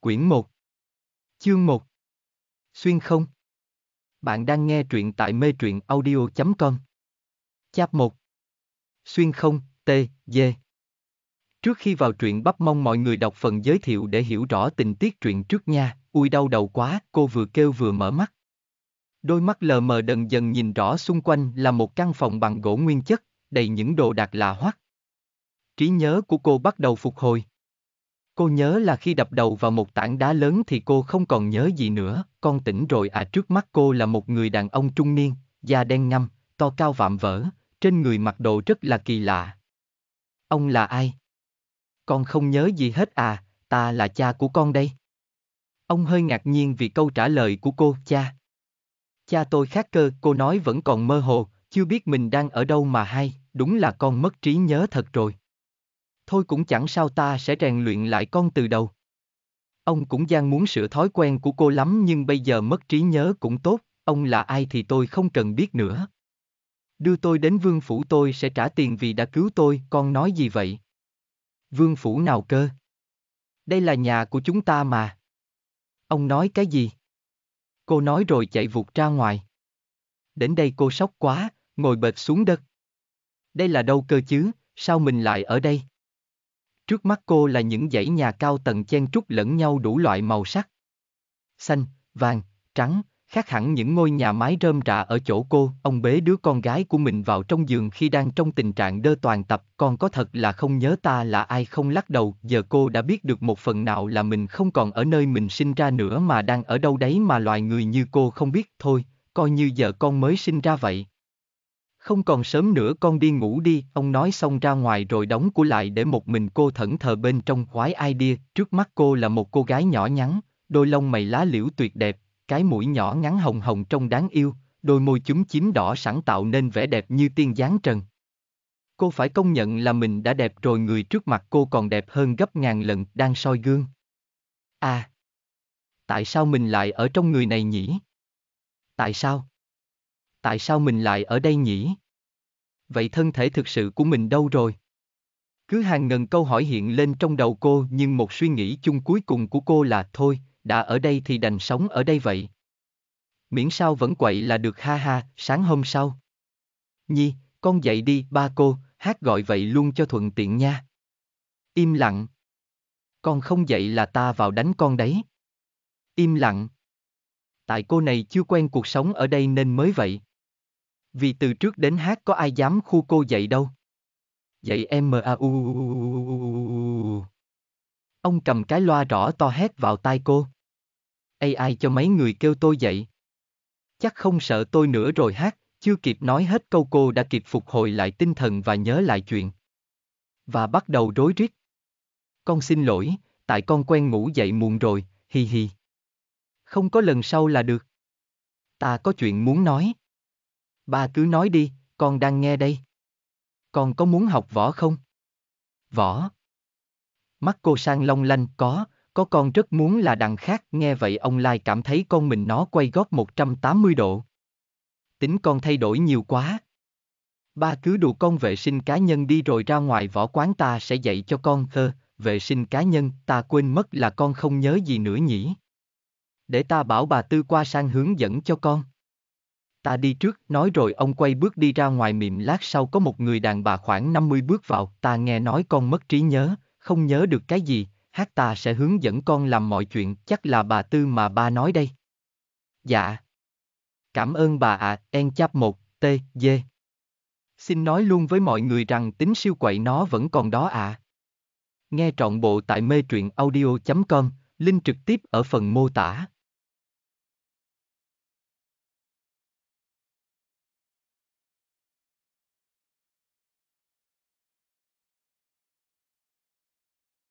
Quyển 1 Chương 1 Xuyên không Bạn đang nghe truyện tại mê truyện audio.com Chap 1 Xuyên không, T, D Trước khi vào truyện bắp mong mọi người đọc phần giới thiệu để hiểu rõ tình tiết truyện trước nha, ui đau đầu quá, cô vừa kêu vừa mở mắt. Đôi mắt lờ mờ dần dần nhìn rõ xung quanh là một căn phòng bằng gỗ nguyên chất, đầy những đồ đạc lạ hoắc. Trí nhớ của cô bắt đầu phục hồi. Cô nhớ là khi đập đầu vào một tảng đá lớn thì cô không còn nhớ gì nữa, con tỉnh rồi à trước mắt cô là một người đàn ông trung niên, da đen ngăm, to cao vạm vỡ, trên người mặc đồ rất là kỳ lạ. Ông là ai? Con không nhớ gì hết à, ta là cha của con đây. Ông hơi ngạc nhiên vì câu trả lời của cô, cha. Cha tôi khác cơ, cô nói vẫn còn mơ hồ, chưa biết mình đang ở đâu mà hay, đúng là con mất trí nhớ thật rồi thôi cũng chẳng sao ta sẽ rèn luyện lại con từ đầu. Ông cũng gian muốn sửa thói quen của cô lắm nhưng bây giờ mất trí nhớ cũng tốt, ông là ai thì tôi không cần biết nữa. Đưa tôi đến vương phủ tôi sẽ trả tiền vì đã cứu tôi, con nói gì vậy? Vương phủ nào cơ? Đây là nhà của chúng ta mà. Ông nói cái gì? Cô nói rồi chạy vụt ra ngoài. Đến đây cô sốc quá, ngồi bệt xuống đất. Đây là đâu cơ chứ, sao mình lại ở đây? Trước mắt cô là những dãy nhà cao tầng chen trúc lẫn nhau đủ loại màu sắc. Xanh, vàng, trắng, khác hẳn những ngôi nhà mái rơm rạ ở chỗ cô, ông bế đứa con gái của mình vào trong giường khi đang trong tình trạng đơ toàn tập, con có thật là không nhớ ta là ai không lắc đầu, giờ cô đã biết được một phần nào là mình không còn ở nơi mình sinh ra nữa mà đang ở đâu đấy mà loài người như cô không biết, thôi, coi như giờ con mới sinh ra vậy không còn sớm nữa con đi ngủ đi, ông nói xong ra ngoài rồi đóng cửa lại để một mình cô thẫn thờ bên trong khoái ai đia trước mắt cô là một cô gái nhỏ nhắn, đôi lông mày lá liễu tuyệt đẹp, cái mũi nhỏ ngắn hồng hồng trông đáng yêu, đôi môi chúng chiếm đỏ sẵn tạo nên vẻ đẹp như tiên giáng trần. Cô phải công nhận là mình đã đẹp rồi người trước mặt cô còn đẹp hơn gấp ngàn lần đang soi gương. À! Tại sao mình lại ở trong người này nhỉ? Tại sao? tại sao mình lại ở đây nhỉ? Vậy thân thể thực sự của mình đâu rồi? Cứ hàng ngần câu hỏi hiện lên trong đầu cô nhưng một suy nghĩ chung cuối cùng của cô là thôi, đã ở đây thì đành sống ở đây vậy. Miễn sao vẫn quậy là được ha ha, sáng hôm sau. Nhi, con dậy đi, ba cô, hát gọi vậy luôn cho thuận tiện nha. Im lặng. Con không dậy là ta vào đánh con đấy. Im lặng. Tại cô này chưa quen cuộc sống ở đây nên mới vậy vì từ trước đến hát có ai dám khu cô dậy đâu. Dậy em mà u. Ông cầm cái loa rõ to hét vào tai cô. AI cho mấy người kêu tôi dậy. Chắc không sợ tôi nữa rồi hát, chưa kịp nói hết câu cô đã kịp phục hồi lại tinh thần và nhớ lại chuyện. Và bắt đầu rối rít. Con xin lỗi, tại con quen ngủ dậy muộn rồi, hi hi. Không có lần sau là được. Ta có chuyện muốn nói. Ba cứ nói đi, con đang nghe đây. Con có muốn học võ không? Võ. Mắt cô sang long lanh, có, có con rất muốn là đằng khác. Nghe vậy ông Lai cảm thấy con mình nó quay gót 180 độ. Tính con thay đổi nhiều quá. Ba cứ đùa con vệ sinh cá nhân đi rồi ra ngoài võ quán ta sẽ dạy cho con thơ, vệ sinh cá nhân, ta quên mất là con không nhớ gì nữa nhỉ. Để ta bảo bà Tư qua sang hướng dẫn cho con. Ta đi trước, nói rồi ông quay bước đi ra ngoài miệng lát sau có một người đàn bà khoảng 50 bước vào, ta nghe nói con mất trí nhớ, không nhớ được cái gì, hát ta sẽ hướng dẫn con làm mọi chuyện, chắc là bà Tư mà ba nói đây. Dạ. Cảm ơn bà ạ, à, en chắp một t, d. Xin nói luôn với mọi người rằng tính siêu quậy nó vẫn còn đó ạ. À. Nghe trọn bộ tại mê truyện audio.com, link trực tiếp ở phần mô tả.